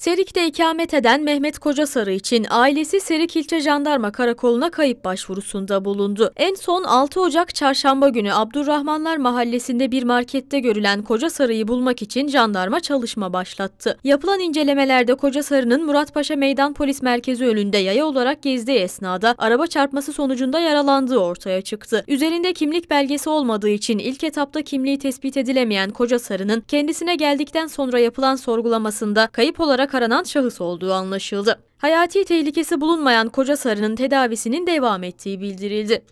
Serik'te ikamet eden Mehmet Kocasarı için ailesi Serik İlçe Jandarma Karakolu'na kayıp başvurusunda bulundu. En son 6 Ocak çarşamba günü Abdurrahmanlar Mahallesi'nde bir markette görülen Kocasarı'yı bulmak için jandarma çalışma başlattı. Yapılan incelemelerde Kocasarı'nın Muratpaşa Meydan Polis Merkezi önünde yaya olarak gezdiği esnada araba çarpması sonucunda yaralandığı ortaya çıktı. Üzerinde kimlik belgesi olmadığı için ilk etapta kimliği tespit edilemeyen Kocasarı'nın kendisine geldikten sonra yapılan sorgulamasında kayıp olarak olarak aranan şahıs olduğu anlaşıldı. Hayati tehlikesi bulunmayan koca sarının tedavisinin devam ettiği bildirildi.